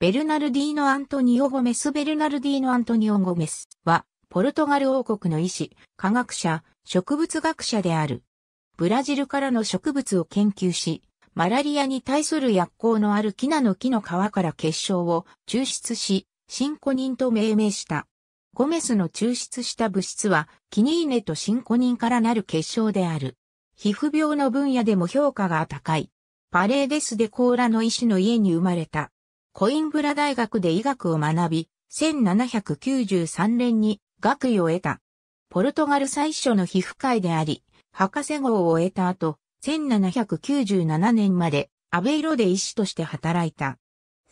ベルナルディーノ・アントニオ・ゴメス・ベルナルディーノ・アントニオ・ゴメスは、ポルトガル王国の医師、科学者、植物学者である。ブラジルからの植物を研究し、マラリアに対する薬効のあるキナの木の皮から結晶を抽出し、シンコニンと命名した。ゴメスの抽出した物質は、キニーネとシンコニンからなる結晶である。皮膚病の分野でも評価が高い。パレーデスでコーラの医師の家に生まれた。コインブラ大学で医学を学び、1793年に学位を得た。ポルトガル最初の皮膚科医であり、博士号を得た後、1797年までアベイロで医師として働いた。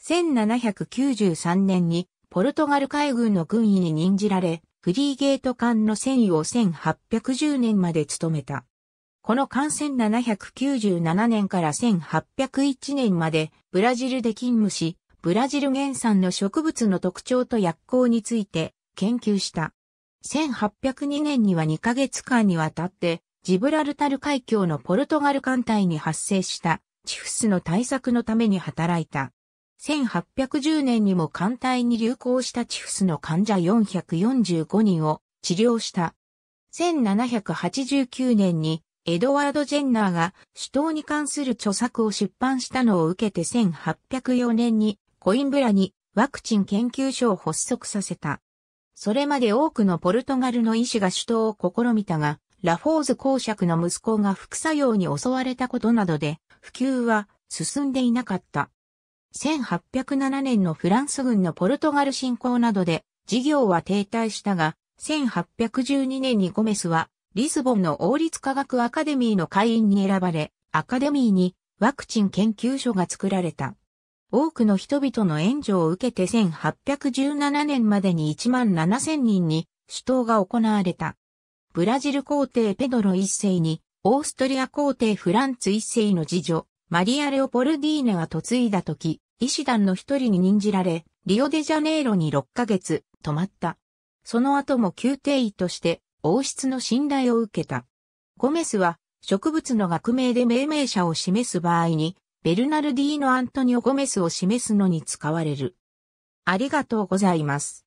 1793年にポルトガル海軍の軍医に任じられ、フリーゲート艦の戦意を1810年まで務めた。この艦船797年から1801年までブラジルで勤務し、ブラジル原産の植物の特徴と薬効について研究した。1802年には2ヶ月間にわたって、ジブラルタル海峡のポルトガル艦隊に発生したチフスの対策のために働いた。1810年にも艦隊に流行したチフスの患者445人を治療した。1789年にエドワード・ジェンナーが首刀に関する著作を出版したのを受けて1804年にコインブラにワクチン研究所を発足させた。それまで多くのポルトガルの医師が首都を試みたが、ラフォーズ公爵の息子が副作用に襲われたことなどで、普及は進んでいなかった。1807年のフランス軍のポルトガル侵攻などで、事業は停滞したが、1812年にゴメスは、リスボンの王立科学アカデミーの会員に選ばれ、アカデミーにワクチン研究所が作られた。多くの人々の援助を受けて1817年までに1万7000人に首頭が行われた。ブラジル皇帝ペドロ一世に、オーストリア皇帝フランツ一世の次女、マリア・レオポルディーネが嫁いだ時、医師団の一人に任じられ、リオデジャネイロに6ヶ月、泊まった。その後も宮廷医として、王室の信頼を受けた。ゴメスは、植物の学名で命名者を示す場合に、ベルナルディーノ・アントニオ・ゴメスを示すのに使われる。ありがとうございます。